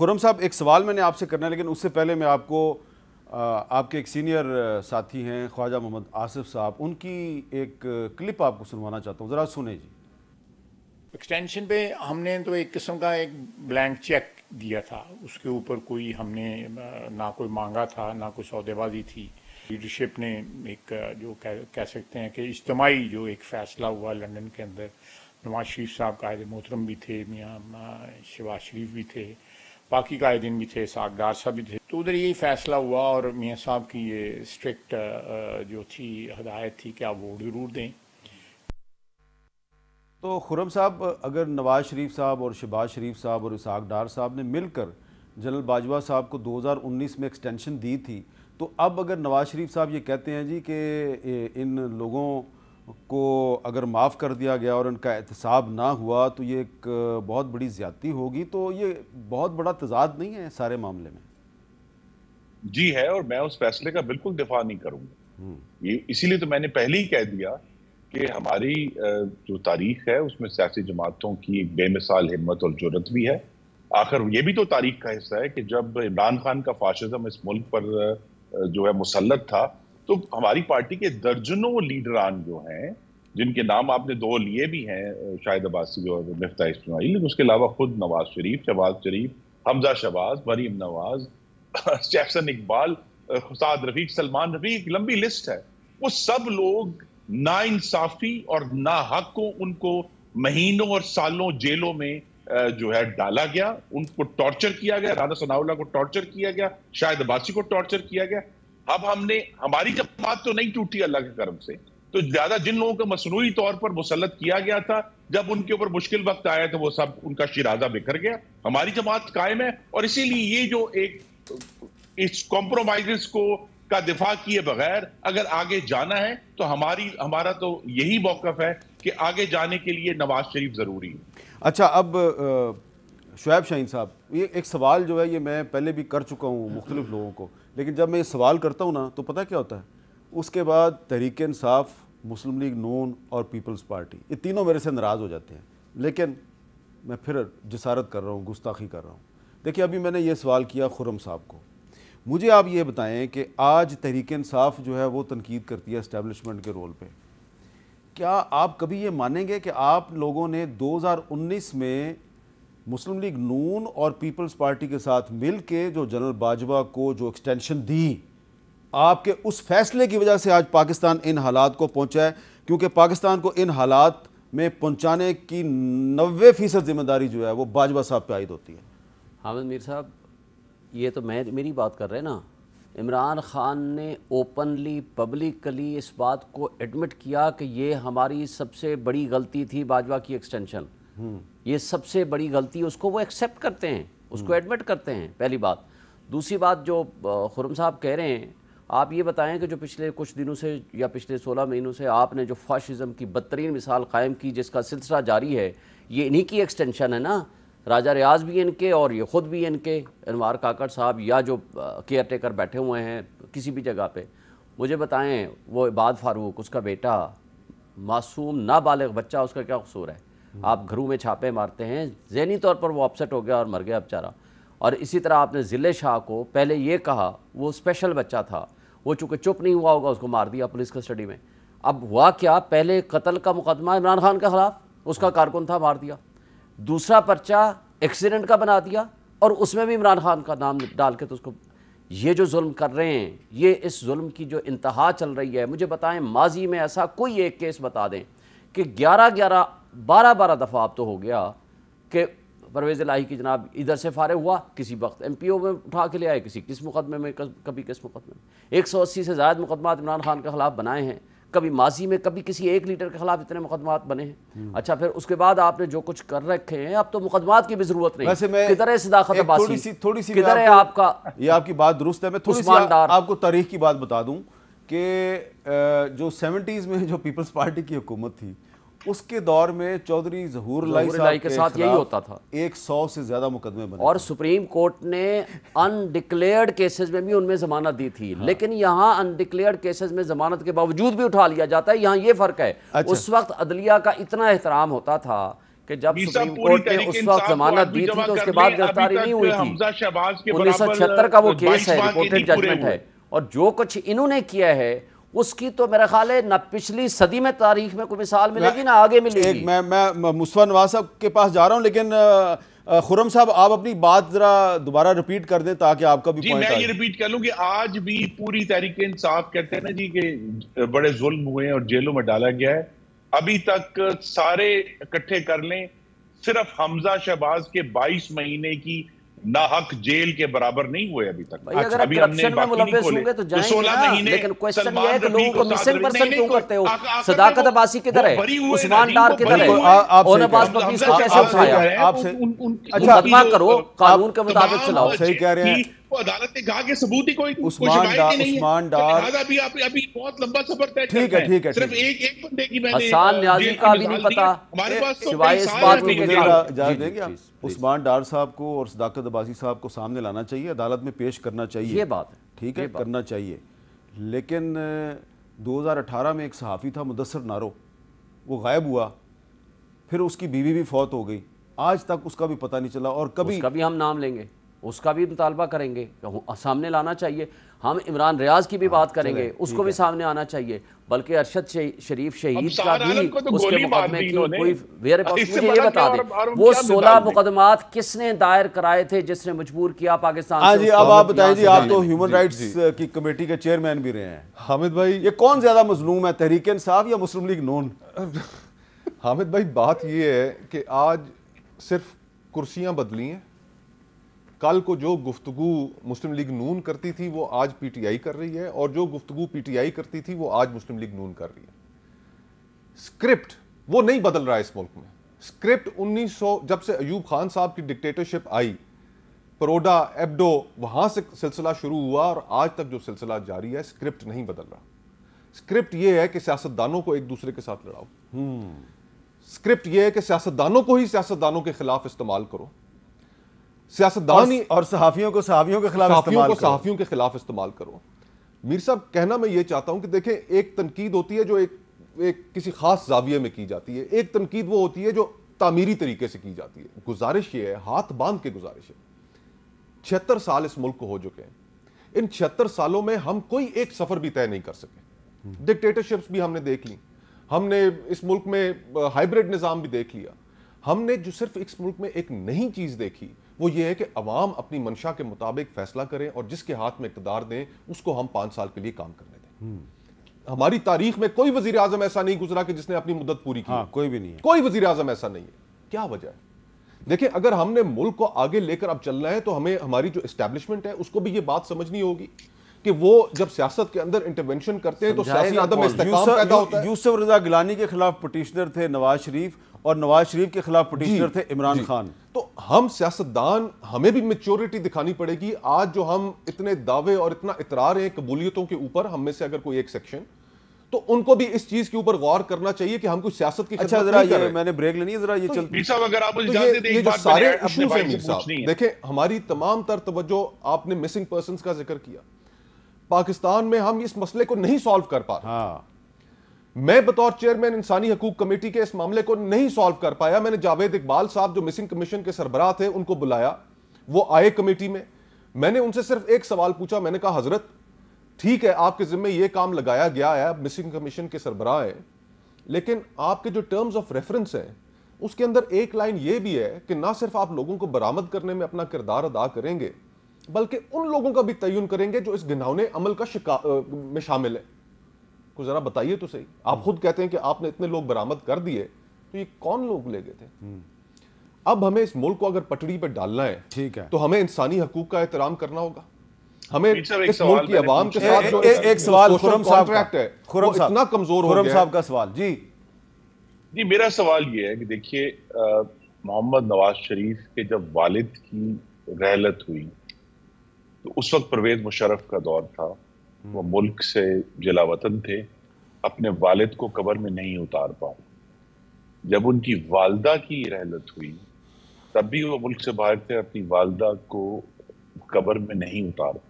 खुरम साहब एक सवाल मैंने आपसे करना है लेकिन उससे पहले मैं आपको आपके एक सीनियर साथी हैं ख्वाजा मोहम्मद आसिफ साहब उनकी एक क्लिप आपको सुनवाना चाहता हूँ ज़रा सुने जी एक्सटेंशन पे हमने तो एक किस्म का एक ब्लैंक चेक दिया था उसके ऊपर कोई हमने ना कोई मांगा था ना कोई सौदेबाजी थी लीडरशिप ने एक जो कह, कह सकते हैं कि इज्तमाही जो एक फैसला हुआ लंदन के अंदर नवाज शरीफ साहब कायद मोहतरम भी थे मियाँ शबाज शरीफ भी थे बाकी कायदीन भी थे सागदार साहब भी थे तो उधर यही फैसला हुआ और मियाँ साहब की ये स्ट्रिक्ट जो थी हदायत थी कि आप वोट जरूर दें तो खुरम साहब अगर नवाज शरीफ साहब और शहबाज शरीफ साहब और इसहाक डार साहब ने मिलकर जनरल बाजवा साहब को 2019 में एक्सटेंशन दी थी तो अब अगर नवाज शरीफ साहब ये कहते हैं जी कि इन लोगों को अगर माफ़ कर दिया गया और उनका एहतसाब ना हुआ तो ये एक बहुत बड़ी ज़्यादती होगी तो ये बहुत बड़ा तजाद नहीं है सारे मामले में जी है और मैं उस फैसले का बिल्कुल दिफा नहीं करूंगा हम्म। ये इसीलिए तो मैंने पहले ही कह दिया कि हमारी जो तारीख है उसमें सियासी जमातों की एक बेमिसाल हिम्मत और जरूरत भी है आखिर ये भी तो तारीख का हिस्सा है कि जब इमरान खान का फाशिज्म इस मुल्क पर जो है मुसलत था तो हमारी पार्टी के दर्जनों लीडरान जो हैं जिनके नाम आपने दो लिए भी हैं शाहिद अब्बासी और मिफ्ता इसमाइल लेकिन उसके अलावा खुद नवाज शरीफ शहबाज शरीफ हमजा शहबाज मरीम नवाज सैफसन इकबाल खुसाद रफीक सलमान रफीक लंबी लिस्ट है वो सब लोग ना इंसाफी और ना को उनको महीनों और सालों जेलों में जो है डाला गया उनको टॉर्चर किया गया राधा सनाउल्ला को टॉर्चर किया गया शाहिद अब्बासी को टॉर्चर किया गया अब हमने हमारी जमात तो नहीं टूटी अल्लाह के करम से तो ज्यादा जिन लोगों को मसनू तौर पर मुसलत किया गया था जब उनके ऊपर मुश्किल वक्त आया तो वो सब उनका शिराजा बिखर गया हमारी जमात कायम है और इसीलिए ये जो एक इस कॉम्प्रोमाइज को का दिफा किए बगैर अगर आगे जाना है तो हमारी हमारा तो यही मौकफ है कि आगे जाने के लिए नवाज शरीफ जरूरी है अच्छा अब शुएब शाहीन साहब ये एक सवाल जो है ये मैं पहले भी कर चुका हूँ मुख्तलिफ हम्म। लोगों को लेकिन जब मैं ये सवाल करता हूँ ना तो पता क्या होता है उसके बाद तहरीक इंसाफ मुस्लिम लीग नून और पीपल्स पार्टी ये तीनों मेरे से नाराज़ हो जाते हैं लेकिन मैं फिर जसारत कर रहा हूँ गुस्ताखी कर रहा हूँ देखिए अभी मैंने ये सवाल किया खुरम साहब को मुझे आप ये बताएं कि आज तहरीक इंसाफ जो है वो तनकीद करती है इस्टेबलिशमेंट के रोल पर क्या आप कभी ये मानेंगे कि आप लोगों ने उन्नीस में मुस्लिम लीग नून और पीपल्स पार्टी के साथ मिल के जो जनरल बाजवा को जो एक्सटेंशन दी आपके उस फैसले की वजह से आज पाकिस्तान इन हालात को पहुंचा है क्योंकि पाकिस्तान को इन हालात में पहुंचाने की नबे फीसद जिम्मेदारी जो है वो बाजवा साहब पे आयद होती है हामिद मीर साहब ये तो मैं मेरी बात कर रहे हैं ना इमरान खान ने ओपनली पब्लिकली इस बात को एडमिट किया कि ये हमारी सबसे बड़ी गलती थी बाजवा की एक्सटेंशन ये सबसे बड़ी गलती उसको वो एक्सेप्ट करते हैं उसको एडमिट हम्म। करते हैं पहली बात दूसरी बात जो खुरम साहब कह रहे हैं आप ये बताएं कि जो पिछले कुछ दिनों से या पिछले 16 महीनों से आपने जो फाशिज़म की बदतरीन मिसाल कायम की जिसका सिलसिला जारी है ये इन्हीं की एक्सटेंशन है ना राजा रियाज भी इनके और ये ख़ुद भी इनके अनवार काकड़ साहब या जो केयर टेकर बैठे हुए हैं किसी भी जगह पर मुझे बताएँ वो इबाद फारूक उसका बेटा मासूम नाबालग बच्चा उसका क्या कसूर है हम्म। आप घरों में छापे मारते हैं जहनी तौर पर वो अपसेट हो गया और मर गया बेचारा और इसी तरह आपने ज़िले शाह को पहले ये कहा वो स्पेशल बच्चा था वो चूँकि चुप नहीं हुआ होगा उसको मार दिया पुलिस कस्टडी में अब हुआ क्या पहले कत्ल का मुकदमा इमरान खान के ख़िलाफ़ उसका हाँ। कारकुन था मार दिया दूसरा पर्चा एक्सीडेंट का बना दिया और उसमें भी इमरान खान का नाम डाल के तो उसको ये जो जुल्म कर रहे हैं ये इस जुल्म की जो इंतहा चल रही है मुझे बताएं माजी में ऐसा कोई एक केस बता दें कि ग्यारह ग्यारह बारह बारह दफ़ा आप तो हो गया कि परवेज़ लाही की जनाब इधर से फारे हुआ किसी वक्त एम पी ओ में उठा के ले आए किसी किस मुकदमे में कभी किस मुकदमे में एक सौ अस्सी से ज़्यादा मुकदमा इमरान खान के खिलाफ बनाए हैं कभी माजी में कभी किसी एक लीडर के खिलाफ इतने मुकदमात बने हैं हम्म। अच्छा फिर उसके बाद आपने जो कुछ कर रखे हैं अब तो मुकदमात की भी जरूरत नहीं वैसे मैं किधर है सदाकत थोड़ी सी थोड़ी सी किधर है आपका ये आपकी बात दुरुस्त है मैं थोड़ी सी आपको तारीख की बात बता दूं कि जो सेवेंटीज़ में जो पीपल्स पार्टी की हुकूमत थी उसके दौर में चौधरी जहूर लाई के साथ यही होता था एक सौ से ज्यादा मुकदमे बने और सुप्रीम कोर्ट ने अनडिक्लेयर्ड केसेस में भी उनमें जमानत दी थी हाँ। लेकिन यहाँ अनडिक्लेयर्ड केसेस में जमानत के बावजूद भी उठा लिया जाता है यहाँ ये फर्क है अच्छा। उस वक्त अदलिया का इतना एहतराम होता था कि जब सुप्रीम कोर्ट ने उस वक्त जमानत दी थी तो उसके बाद गिरफ्तारी नहीं हुई थी उन्नीस सौ छिहत्तर का वो केस है रिपोर्टेड जजमेंट है और जो कुछ इन्होंने किया है उसकी तो मेरा ख्याल है ना पिछली सदी में तारीख में कोई मिसाल मिलेगी ना आगे मिलेगी मैं मैं मुस्तफ़ा नवाज साहब के पास जा रहा हूँ लेकिन खुरम साहब आप अपनी बात जरा दोबारा रिपीट कर दें ताकि आपका भी जी मैं ये रिपीट कर लूँ कि आज भी पूरी तहरीक इंसाफ कहते हैं ना जी के बड़े जुल्म हुए और जेलों में डाला गया है अभी तक सारे इकट्ठे कर लें सिर्फ हमजा शहबाज के बाईस महीने की ना हक जेल के बराबर नहीं हुए अभी तक अगर अभी हमने में मुलविस होंगे तो, तो जाएंगे तो महीने लेकिन क्वेश्चन ये है कि लोगों को मिसिंग पर्सन क्यों करते हो सदाकत अब्बासी किधर है उस्मान डार किधर है और अब्बास बकीस को कैसे उठाया आपसे अच्छा करो कानून के मुताबिक चलाओ सही कह रहे हैं वो अदालत ने कहा कि सबूत ही कोई उस्मान तो डार उस्मान डार अभी आप अभी बहुत लंबा सफर तय ठीक है ठीक है सिर्फ एक एक बंदे की मैंने का भी नहीं पता हमारे पास तो सिवाय इस बात के देंगे उस्मान डार साहब को और सदाकत साहब को सामने लाना चाहिए अदालत में पेश करना चाहिए ये बात है ठीक है करना चाहिए लेकिन 2018 में एक सहाफ़ी था मुदसर नारो वो गायब हुआ फिर उसकी बीवी भी फौत हो गई आज तक उसका भी पता नहीं चला और कभी कभी हम नाम लेंगे उसका भी मुतालबा करेंगे सामने लाना चाहिए हम इमरान रियाज की भी हाँ, बात करेंगे उसको भी सामने आना चाहिए बल्कि अरशद शरीफ शहीद का भी तो उसके मुकदमे की कोई वेयर मुझे ये बता दें वो सोलह मुकदमात किसने दायर कराए थे जिसने मजबूर किया पाकिस्तान हाँ जी अब आप बताएं जी आप तो ह्यूमन राइट्स की कमेटी के चेयरमैन भी रहे हैं हामिद भाई ये कौन ज्यादा मजलूम है तहरीक इंसाफ या मुस्लिम लीग नोन हामिद भाई बात ये है कि आज सिर्फ कुर्सियां बदली हैं कल को जो गुफ्तु मुस्लिम लीग नून करती थी वो आज पीटीआई कर रही है और जो गुफ्तु पीटीआई करती थी वो आज मुस्लिम लीग नून कर रही है स्क्रिप्ट वो नहीं बदल रहा है इस मुल्क में स्क्रिप्ट 1900 जब से अयूब खान साहब की डिक्टेटरशिप आई परोडा एब्डो वहां से सिलसिला शुरू हुआ और आज तक जो सिलसिला जारी है स्क्रिप्ट नहीं बदल रहा स्क्रिप्ट यह है कि सियासतदानों को एक दूसरे के साथ लड़ाओ हम्म। स्क्रिप्ट यह है कि सियासतदानों को ही सियासतदानों के खिलाफ इस्तेमाल करो सियासतदान और सहाफ़ियों को सहाफ़ियों के खिलाफ सहाफ़ियों को सहाफ़ियों के खिलाफ इस्तेमाल करो मीर साहब कहना मैं ये चाहता हूं कि देखें एक तनकीद होती है जो एक एक किसी खास जाविये में की जाती है एक तनकीद वो होती है जो तामीरी तरीके से की जाती है गुजारिश ये है हाथ बांध के गुजारिश है छिहत्तर साल इस मुल्क को हो चुके हैं इन छिहत्तर सालों में हम कोई एक सफ़र भी तय नहीं कर सके डिक्टेटरशिप्स हम्म। भी हमने देख ली हमने इस मुल्क में हाइब्रिड निज़ाम भी देख लिया हमने जो सिर्फ इस मुल्क में एक नई चीज़ देखी वो ये है कि अवाम अपनी मंशा के मुताबिक फैसला करें और जिसके हाथ में इकतदार दें उसको हम पाँच साल के लिए काम करने दें हम्म। हमारी तारीख में कोई वजीर आजम ऐसा नहीं गुजरा कि जिसने अपनी मुद्दत पूरी की हाँ, कोई भी नहीं है। कोई वजीर आजम ऐसा नहीं है क्या वजह है देखिए अगर हमने मुल्क को आगे लेकर अब चलना है तो हमें हमारी जो इस्टेब्लिशमेंट है उसको भी ये बात समझनी होगी कि वो जब सियासत के अंदर इंटरवेंशन करते हैं तो सियासी आदम पैदा होता है यूसुफ रजा गिलानी के खिलाफ पटिशनर थे नवाज शरीफ और नवाज शरीफ के खिलाफ पटिशनर थे इमरान खान तो हम सियासतदान हमें भी मेच्योरिटी दिखानी पड़ेगी आज जो हम इतने दावे और इतना इतरार हैं कबूलियतों के ऊपर हम में से अगर कोई एक सेक्शन तो उनको भी इस चीज के ऊपर गौर करना चाहिए कि हम कुछ सियासत की अच्छा जरा ये मैंने ब्रेक लेनी है जरा ये तो चल अगर आप तो ये, ये जो सारे हैं मीर साहब देखें हमारी तमाम तर तवज्जो आपने मिसिंग पर्सन का जिक्र किया पाकिस्तान में हम इस मसले को नहीं सॉल्व कर पा रहे हाँ। मैं बतौर चेयरमैन इंसानी हकूक कमेटी के इस मामले को नहीं सॉल्व कर पाया मैंने जावेद इकबाल साहब जो मिसिंग कमीशन के सरबराह थे उनको बुलाया वो आए कमेटी में मैंने उनसे सिर्फ एक सवाल पूछा मैंने कहा हजरत ठीक है आपके जिम्मे ये काम लगाया गया है मिसिंग कमीशन के सरबराह हैं लेकिन आपके जो टर्म्स ऑफ रेफरेंस हैं उसके अंदर एक लाइन ये भी है कि ना सिर्फ आप लोगों को बरामद करने में अपना किरदार अदा करेंगे बल्कि उन लोगों का भी तयन करेंगे जो इस घिनौने अमल का शिकार में शामिल है तो ज़रा बताइए तो सही आप हम्म। खुद कहते हैं कि आपने इतने लोग बरामद कर दिए तो ये कौन लोग ले गए थे हम्म। अब हमें इस मुल्क को अगर पटड़ी पर डालना है ठीक है तो हमें इंसानी हकूक का एहतराम करना होगा हमें इस मुल्क की आवाम के साथ जो एक सवाल कॉन्ट्रैक्ट है इतना कमजोर हो गया साहब का सवाल जी जी मेरा सवाल ये है कि देखिए मोहम्मद नवाज शरीफ के जब वालिद की रहलत हुई तो उस वक्त परवेज मुशरफ का दौर था वो मुल्क से जलावतन थे अपने वालिद को कबर में नहीं उतार पाऊँ जब उनकी वालदा की रहलत हुई तब भी वो मुल्क से बाहर थे अपनी वालदा को कबर में नहीं उतार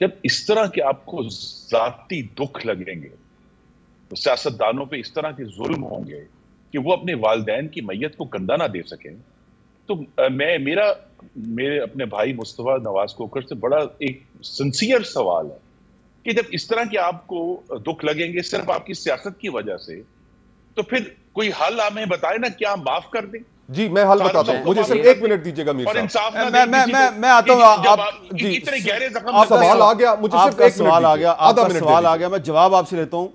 जब इस तरह के आपको जाती दुख लगेंगे तो सियासतदानों पे इस तरह के जुल्म होंगे कि वो अपने वालदेन की मैयत को कंधा ना दे सकें तो मैं मेरा मेरे अपने भाई मुस्तफ़ा नवाज कोकर से बड़ा एक सिंसियर सवाल है कि जब इस तरह के आपको दुख लगेंगे सिर्फ आपकी सियासत की वजह से तो फिर कोई हल आप हमें बताए ना क्या माफ कर दें जी मैं हल बताता हूँ मुझे सिर्फ एक मिनट दीजिएगा मीर साहब मैं मैं मैं मैं आता हूँ आप जी इतने गहरे सवाल आ गया मुझे सिर्फ एक सवाल आ गया आधा मिनट सवाल आ गया मैं जवाब आपसे लेता हूँ